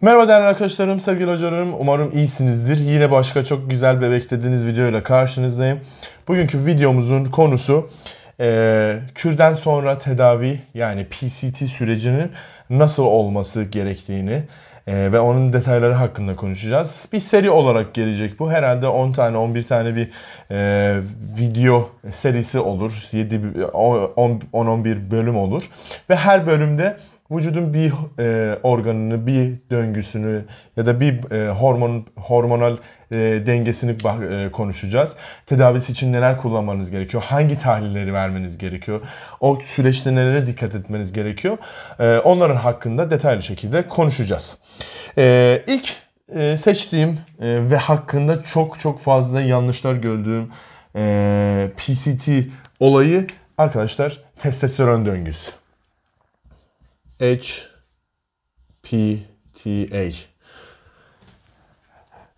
Merhaba değerli arkadaşlarım, sevgili hocalarım. Umarım iyisinizdir. Yine başka çok güzel ve beklediğiniz videoyla karşınızdayım. Bugünkü videomuzun konusu e, kürden sonra tedavi yani PCT sürecinin nasıl olması gerektiğini e, ve onun detayları hakkında konuşacağız. Bir seri olarak gelecek bu. Herhalde 10 tane 11 tane bir e, video serisi olur. 7 10-11 bölüm olur ve her bölümde vücudun bir e, organını, bir döngüsünü ya da bir e, hormon hormonal e, dengesini e, konuşacağız. Tedavisi için neler kullanmanız gerekiyor? Hangi tahlilleri vermeniz gerekiyor? O süreçte nelere dikkat etmeniz gerekiyor? E, onların hakkında detaylı şekilde konuşacağız. E, ilk e, seçtiğim e, ve hakkında çok çok fazla yanlışlar gördüğüm e, PCT olayı arkadaşlar testosteron döngüsü. HPTH.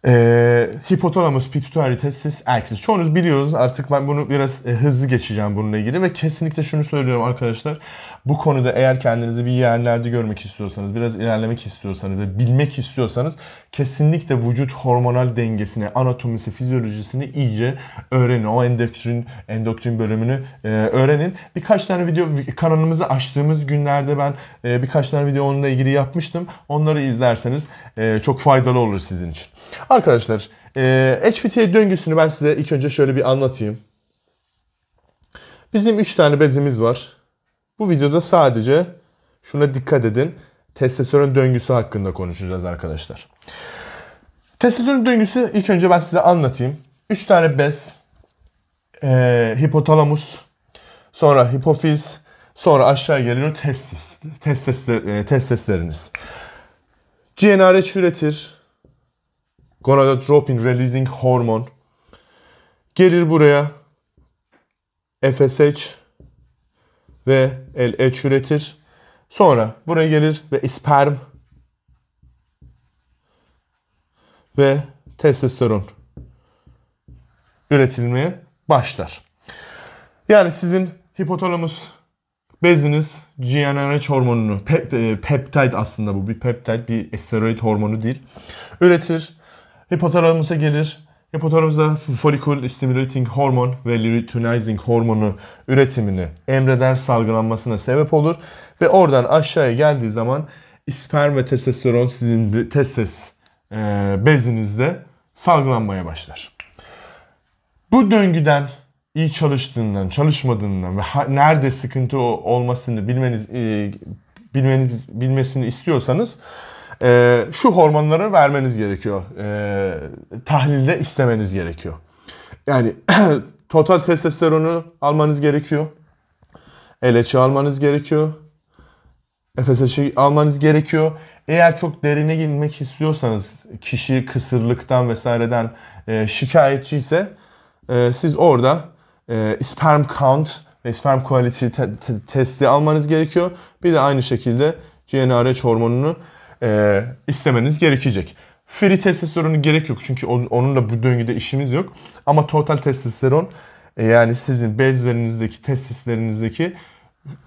E, ee, hipotalamus, pituitary testis, axis. Çoğunuz biliyoruz artık ben bunu biraz e, hızlı geçeceğim bununla ilgili ve kesinlikle şunu söylüyorum arkadaşlar. Bu konuda eğer kendinizi bir yerlerde görmek istiyorsanız, biraz ilerlemek istiyorsanız ve bilmek istiyorsanız kesinlikle vücut hormonal dengesini, anatomisi, fizyolojisini iyice öğrenin. O endokrin, endokrin bölümünü e, öğrenin. Birkaç tane video kanalımızı açtığımız günlerde ben e, birkaç tane video onunla ilgili yapmıştım. Onları izlerseniz e, çok faydalı olur sizin için. Arkadaşlar e, HPT döngüsünü ben size ilk önce şöyle bir anlatayım. Bizim 3 tane bezimiz var. Bu videoda sadece şuna dikkat edin. Testosteron döngüsü hakkında konuşacağız arkadaşlar. Testosteron döngüsü ilk önce ben size anlatayım. 3 tane bez. E, hipotalamus. Sonra hipofiz. Sonra aşağı geliyor testis. Testis, e, testisleriniz. GnRH üretir. Gonadotropin Releasing Hormon. Gelir buraya FSH ve LH üretir. Sonra buraya gelir ve sperm ve testosteron üretilmeye başlar. Yani sizin hipotalamus beziniz GnRH hormonunu, pe, peptide aslında bu bir peptide bir esteroid hormonu değil, üretir Hipotalamusa gelir. Hipotalamısa folikül stimulating hormon ve luteinizing hormonu üretimini emreder, salgılanmasına sebep olur. Ve oradan aşağıya geldiği zaman sperm ve testosteron sizin testes e, bezinizde salgılanmaya başlar. Bu döngüden iyi çalıştığından, çalışmadığından ve nerede sıkıntı olmasını bilmeniz, e, bilmeniz bilmesini istiyorsanız e, şu hormonları vermeniz gerekiyor. E, tahlilde istemeniz gerekiyor. Yani total testosteronu almanız gerekiyor. LH almanız gerekiyor. FSH almanız gerekiyor. Eğer çok derine girmek istiyorsanız kişi kısırlıktan vesaireden e, şikayetçi ise e, siz orada e, sperm count ve sperm quality te- te- testi almanız gerekiyor. Bir de aynı şekilde GnRH hormonunu e, istemeniz gerekecek. Free testosteronu gerek yok çünkü onunla bu döngüde işimiz yok. Ama total testosteron e, yani sizin bezlerinizdeki, testislerinizdeki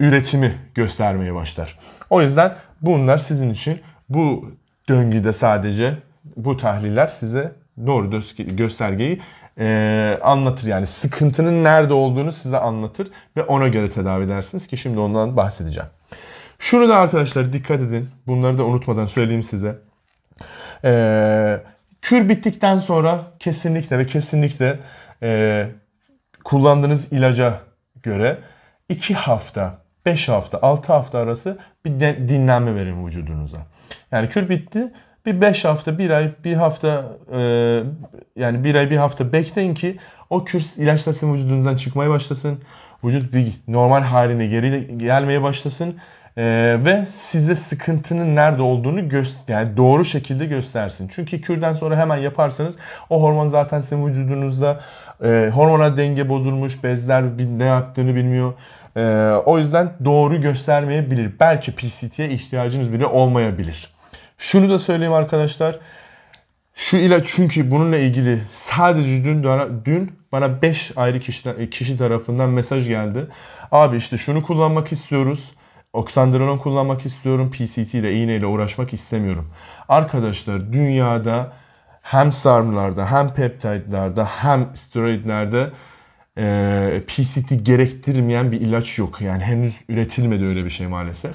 üretimi göstermeye başlar. O yüzden bunlar sizin için bu döngüde sadece bu tahliller size doğru göstergeyi e, anlatır. Yani sıkıntının nerede olduğunu size anlatır ve ona göre tedavi edersiniz ki şimdi ondan bahsedeceğim. Şunu da arkadaşlar dikkat edin. Bunları da unutmadan söyleyeyim size. Ee, kür bittikten sonra kesinlikle ve kesinlikle e, kullandığınız ilaca göre 2 hafta, 5 hafta, 6 hafta arası bir de, dinlenme verin vücudunuza. Yani kür bitti. Bir 5 hafta, 1 ay, 1 hafta e, yani 1 ay, 1 hafta bekleyin ki o kür ilaçlar sizin vücudunuzdan çıkmaya başlasın. Vücut bir normal haline geri gelmeye başlasın ee, ve size sıkıntının nerede olduğunu göster yani doğru şekilde göstersin. Çünkü kürden sonra hemen yaparsanız o hormon zaten sizin vücudunuzda e, hormonal denge bozulmuş, bezler ne yaptığını bilmiyor. E, o yüzden doğru göstermeyebilir. Belki PCT'ye ihtiyacınız bile olmayabilir. Şunu da söyleyeyim arkadaşlar. Şu ilaç çünkü bununla ilgili sadece dün dün bana 5 ayrı kişi, kişi tarafından mesaj geldi. Abi işte şunu kullanmak istiyoruz Oksandrolon kullanmak istiyorum. PCT ile iğne ile uğraşmak istemiyorum. Arkadaşlar dünyada hem sarmlarda hem peptidlerde hem steroidlerde e, PCT gerektirmeyen bir ilaç yok. Yani henüz üretilmedi öyle bir şey maalesef.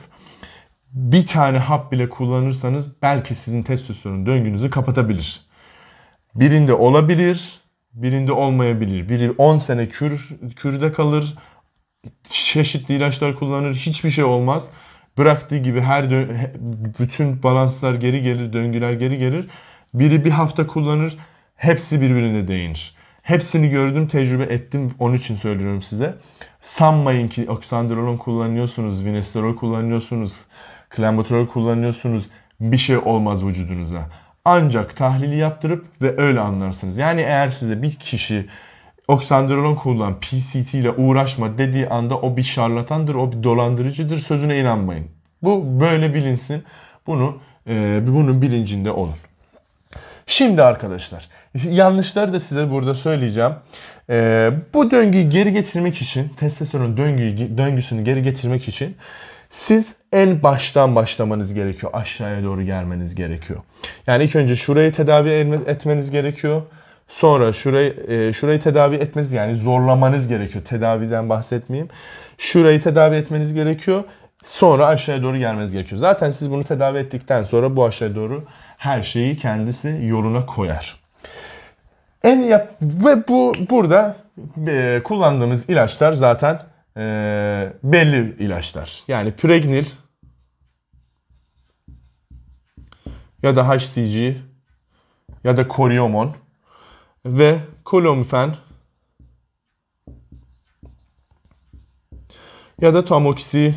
Bir tane hap bile kullanırsanız belki sizin testosteron döngünüzü kapatabilir. Birinde olabilir, birinde olmayabilir. Biri 10 sene kür, kürde kalır, çeşitli ilaçlar kullanır hiçbir şey olmaz. Bıraktığı gibi her bütün balanslar geri gelir, döngüler geri gelir. Biri bir hafta kullanır, hepsi birbirine değinir. Hepsini gördüm, tecrübe ettim. Onun için söylüyorum size. Sanmayın ki oksandrolon kullanıyorsunuz, vinesterol kullanıyorsunuz, klambotrol kullanıyorsunuz. Bir şey olmaz vücudunuza. Ancak tahlili yaptırıp ve öyle anlarsınız. Yani eğer size bir kişi oksandrolon kullan, PCT ile uğraşma dediği anda o bir şarlatandır, o bir dolandırıcıdır. Sözüne inanmayın. Bu böyle bilinsin. Bunu e, bunun bilincinde olun. Şimdi arkadaşlar yanlışları da size burada söyleyeceğim. Ee, bu döngüyü geri getirmek için testosteron döngüyü, döngüsünü geri getirmek için siz en baştan başlamanız gerekiyor. Aşağıya doğru gelmeniz gerekiyor. Yani ilk önce şurayı tedavi etmeniz gerekiyor. Sonra şurayı e, şurayı tedavi etmeniz yani zorlamanız gerekiyor. Tedaviden bahsetmeyeyim. Şurayı tedavi etmeniz gerekiyor. Sonra aşağıya doğru gelmeniz gerekiyor. Zaten siz bunu tedavi ettikten sonra bu aşağıya doğru her şeyi kendisi yoluna koyar. En yap ve bu burada e, kullandığımız ilaçlar zaten e, belli ilaçlar. Yani Pregnil ya da HCG ya da koriomon ve klomfen ya da tamoksi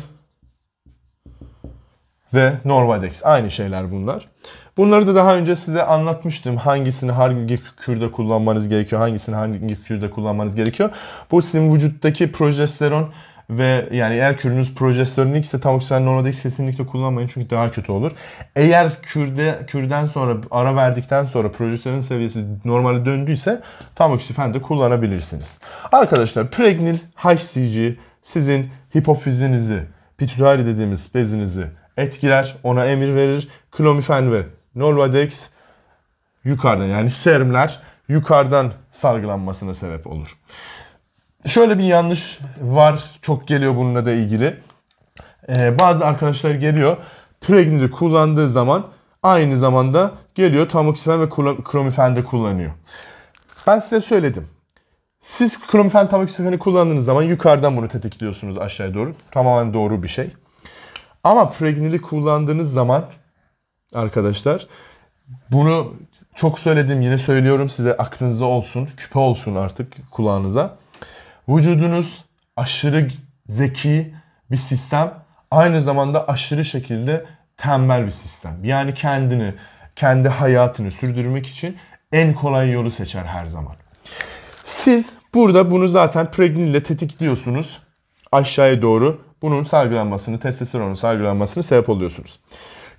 ve Norvadex. Aynı şeyler bunlar. Bunları da daha önce size anlatmıştım. Hangisini hangi kürde kullanmanız gerekiyor, hangisini hangi kürde kullanmanız gerekiyor. Bu sizin vücuttaki progesteron ve yani eğer kürünüz progesteron ise tamoksifen normadex kesinlikle kullanmayın çünkü daha kötü olur. Eğer kürde kürden sonra ara verdikten sonra progesteron seviyesi normale döndüyse tamoksifen de kullanabilirsiniz. Arkadaşlar Pregnil HCG sizin hipofizinizi, pituitary dediğimiz bezinizi etkiler, ona emir verir. Klomifen ve Norvadex yukarıdan yani serumlar yukarıdan sargılanmasına sebep olur. Şöyle bir yanlış var. Çok geliyor bununla da ilgili. Ee, bazı arkadaşlar geliyor. Pregnid'i kullandığı zaman aynı zamanda geliyor tamoksifen ve kromifen de kullanıyor. Ben size söyledim. Siz kromifen tamoksifeni kullandığınız zaman yukarıdan bunu tetikliyorsunuz aşağıya doğru. Tamamen doğru bir şey. Ama pregnili kullandığınız zaman arkadaşlar bunu çok söyledim yine söylüyorum size aklınızda olsun. Küpe olsun artık kulağınıza. Vücudunuz aşırı zeki bir sistem. Aynı zamanda aşırı şekilde tembel bir sistem. Yani kendini, kendi hayatını sürdürmek için en kolay yolu seçer her zaman. Siz burada bunu zaten pregnin ile tetikliyorsunuz. Aşağıya doğru bunun salgılanmasını, testosteronun salgılanmasını sebep oluyorsunuz.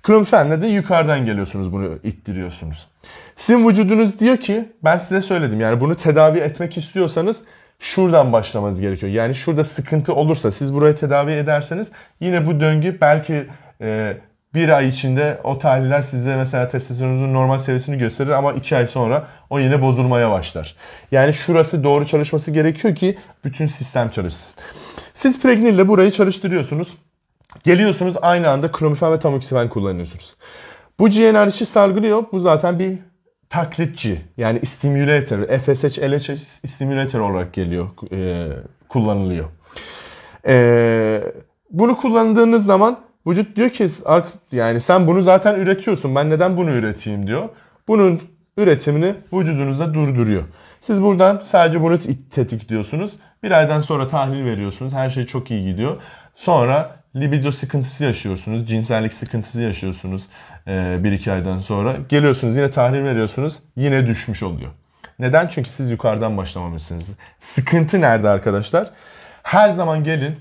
Klomfenle de yukarıdan geliyorsunuz bunu ittiriyorsunuz. Sizin vücudunuz diyor ki ben size söyledim yani bunu tedavi etmek istiyorsanız şuradan başlamanız gerekiyor. Yani şurada sıkıntı olursa siz burayı tedavi ederseniz yine bu döngü belki e, bir ay içinde o tahliller size mesela testosteronunuzun normal seviyesini gösterir ama iki ay sonra o yine bozulmaya başlar. Yani şurası doğru çalışması gerekiyor ki bütün sistem çalışsın. Siz pregnil ile burayı çalıştırıyorsunuz. Geliyorsunuz aynı anda kromifen ve tamoksifen kullanıyorsunuz. Bu GNRH'i salgılıyor. Bu zaten bir taklitçi yani stimulator, FSH, LH stimulator olarak geliyor, e, kullanılıyor. E, bunu kullandığınız zaman vücut diyor ki yani sen bunu zaten üretiyorsun ben neden bunu üreteyim diyor. Bunun üretimini vücudunuzda durduruyor. Siz buradan sadece bunu tetikliyorsunuz. Bir aydan sonra tahlil veriyorsunuz. Her şey çok iyi gidiyor. Sonra libido sıkıntısı yaşıyorsunuz, cinsellik sıkıntısı yaşıyorsunuz e, bir iki aydan sonra. Geliyorsunuz yine tahlil veriyorsunuz yine düşmüş oluyor. Neden? Çünkü siz yukarıdan başlamamışsınız. Sıkıntı nerede arkadaşlar? Her zaman gelin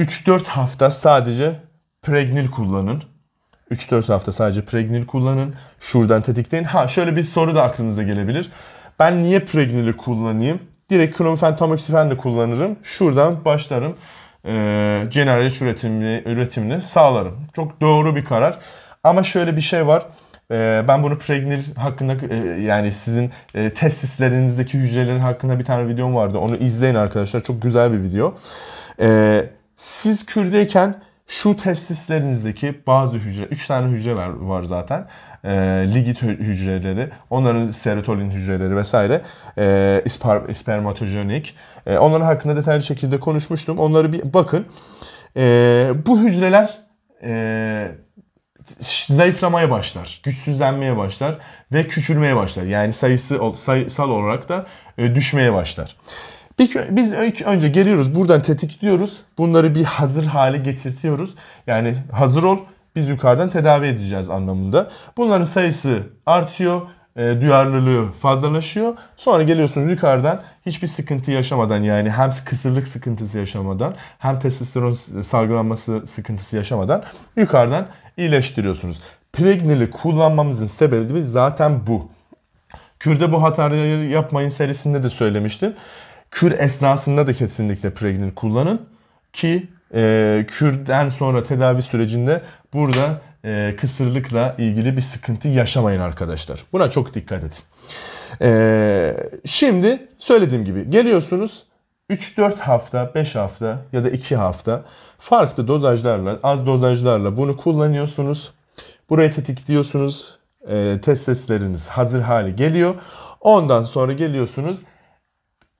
3-4 hafta sadece pregnil kullanın. 3-4 hafta sadece pregnil kullanın. Şuradan tetikleyin. Ha şöyle bir soru da aklınıza gelebilir. Ben niye pregnili kullanayım? Direkt tamoxifen de kullanırım. Şuradan başlarım e, generalis üretimini, üretimini sağlarım. Çok doğru bir karar. Ama şöyle bir şey var. E, ben bunu Pregnir hakkında e, yani sizin e, testislerinizdeki hücrelerin hakkında bir tane videom vardı. Onu izleyin arkadaşlar. Çok güzel bir video. E, siz kürdeyken şu testislerinizdeki bazı hücre, 3 tane hücre var, var zaten. E, ligit hücreleri, onların serotonin hücreleri vesaire, e, ispar, ispermatojenik. E, ee, onların hakkında detaylı şekilde konuşmuştum. Onları bir bakın. E, bu hücreler e, zayıflamaya başlar, güçsüzlenmeye başlar ve küçülmeye başlar. Yani sayısı sayısal olarak da e, düşmeye başlar. Bir, biz ilk önce geliyoruz buradan tetikliyoruz. Bunları bir hazır hale getirtiyoruz. Yani hazır ol biz yukarıdan tedavi edeceğiz anlamında. Bunların sayısı artıyor e, duyarlılığı fazlalaşıyor. Sonra geliyorsunuz yukarıdan hiçbir sıkıntı yaşamadan yani hem kısırlık sıkıntısı yaşamadan hem testosteron salgılanması sıkıntısı yaşamadan yukarıdan iyileştiriyorsunuz. Pregnil'i kullanmamızın sebebi zaten bu. Kürde bu hatayı yapmayın serisinde de söylemiştim. Kür esnasında da kesinlikle Pregnir kullanın ki e, kürden sonra tedavi sürecinde burada e, kısırlıkla ilgili bir sıkıntı yaşamayın arkadaşlar. Buna çok dikkat edin. E, şimdi söylediğim gibi geliyorsunuz 3-4 hafta, 5 hafta ya da 2 hafta farklı dozajlarla, az dozajlarla bunu kullanıyorsunuz. Burayı tetikliyorsunuz. E, test testleriniz hazır hale geliyor. Ondan sonra geliyorsunuz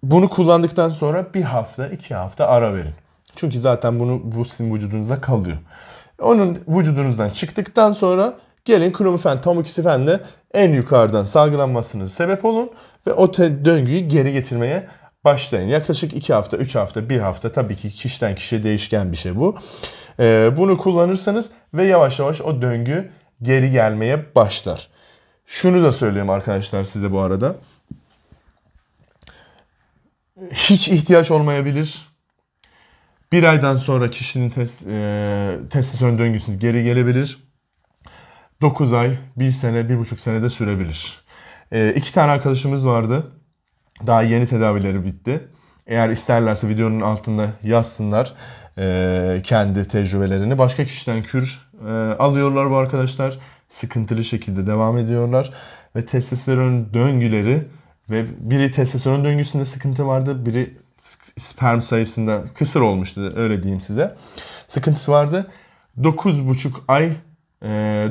bunu kullandıktan sonra bir hafta, iki hafta ara verin. Çünkü zaten bunu bu sizin vücudunuzda kalıyor. Onun vücudunuzdan çıktıktan sonra gelin klomifen, tamoksifenle en yukarıdan salgılanmasını sebep olun ve o döngüyü geri getirmeye başlayın. Yaklaşık 2 hafta, 3 hafta, 1 hafta tabii ki kişiden kişiye değişken bir şey bu. Ee, bunu kullanırsanız ve yavaş yavaş o döngü geri gelmeye başlar. Şunu da söyleyeyim arkadaşlar size bu arada hiç ihtiyaç olmayabilir. Bir aydan sonra kişinin test, e, testosteron döngüsü geri gelebilir. 9 ay, 1 sene, 1,5 sene de sürebilir. E, iki tane arkadaşımız vardı. Daha yeni tedavileri bitti. Eğer isterlerse videonun altında yazsınlar e, kendi tecrübelerini. Başka kişiden kür e, alıyorlar bu arkadaşlar. Sıkıntılı şekilde devam ediyorlar. Ve testosteron döngüleri ve biri testosteron döngüsünde sıkıntı vardı, biri sperm sayısında kısır olmuştu öyle diyeyim size. Sıkıntısı vardı. 9,5 ay,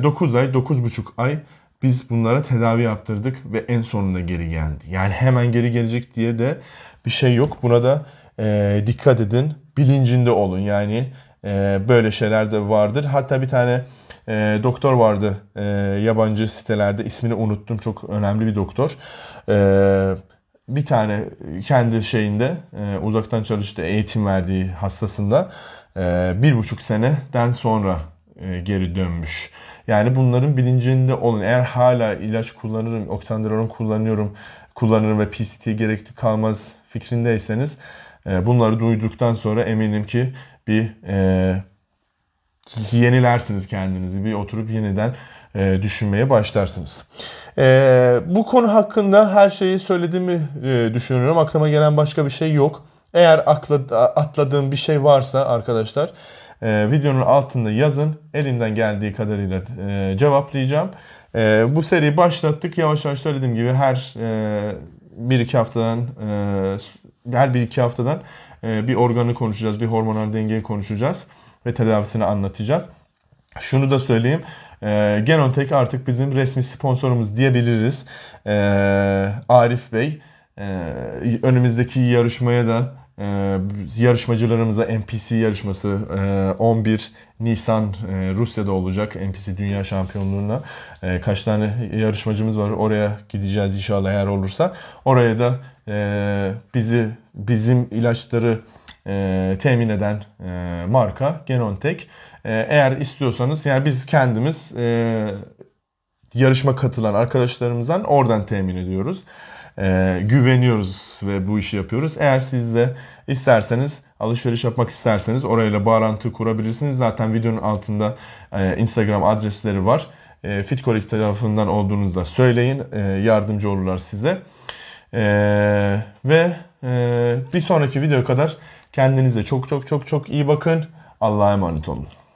9 e, ay, 9,5 ay biz bunlara tedavi yaptırdık ve en sonunda geri geldi. Yani hemen geri gelecek diye de bir şey yok. Buna da e, dikkat edin. Bilincinde olun. Yani e, böyle şeyler de vardır. Hatta bir tane e, doktor vardı e, yabancı sitelerde ismini unuttum çok önemli bir doktor. E, bir tane kendi şeyinde e, uzaktan çalıştı eğitim verdiği hastasında e, bir buçuk seneden sonra e, geri dönmüş. Yani bunların bilincinde olun. Eğer hala ilaç kullanırım, oksandrolon kullanıyorum, kullanırım ve PCT gerekli kalmaz fikrindeyseniz ee, bunları duyduktan sonra eminim ki bir e, yenilersiniz kendinizi. Bir oturup yeniden e, düşünmeye başlarsınız. E, bu konu hakkında her şeyi söylediğimi e, düşünüyorum. Aklıma gelen başka bir şey yok. Eğer atladığım bir şey varsa arkadaşlar e, videonun altında yazın. elinden geldiği kadarıyla e, cevaplayacağım. E, bu seriyi başlattık. Yavaş yavaş söylediğim gibi her e, bir iki haftadan e, her bir iki haftadan e, bir organı konuşacağız, bir hormonal dengeyi konuşacağız ve tedavisini anlatacağız. Şunu da söyleyeyim. E, Genontek artık bizim resmi sponsorumuz diyebiliriz. E, Arif Bey e, önümüzdeki yarışmaya da ee, yarışmacılarımıza NPC yarışması e, 11 Nisan e, Rusya'da olacak NPC Dünya Şampiyonluğuna. E, kaç tane yarışmacımız var oraya gideceğiz inşallah eğer olursa. Oraya da e, bizi bizim ilaçları e, temin eden e, marka Genontek. E, eğer istiyorsanız yani biz kendimiz e, yarışma katılan arkadaşlarımızdan oradan temin ediyoruz e, güveniyoruz ve bu işi yapıyoruz. Eğer siz de isterseniz alışveriş yapmak isterseniz orayla bağlantı kurabilirsiniz. Zaten videonun altında e, Instagram adresleri var. E, Fitkolik tarafından da söyleyin. E, yardımcı olurlar size. E, ve e, bir sonraki video kadar kendinize çok çok çok çok iyi bakın. Allah'a emanet olun.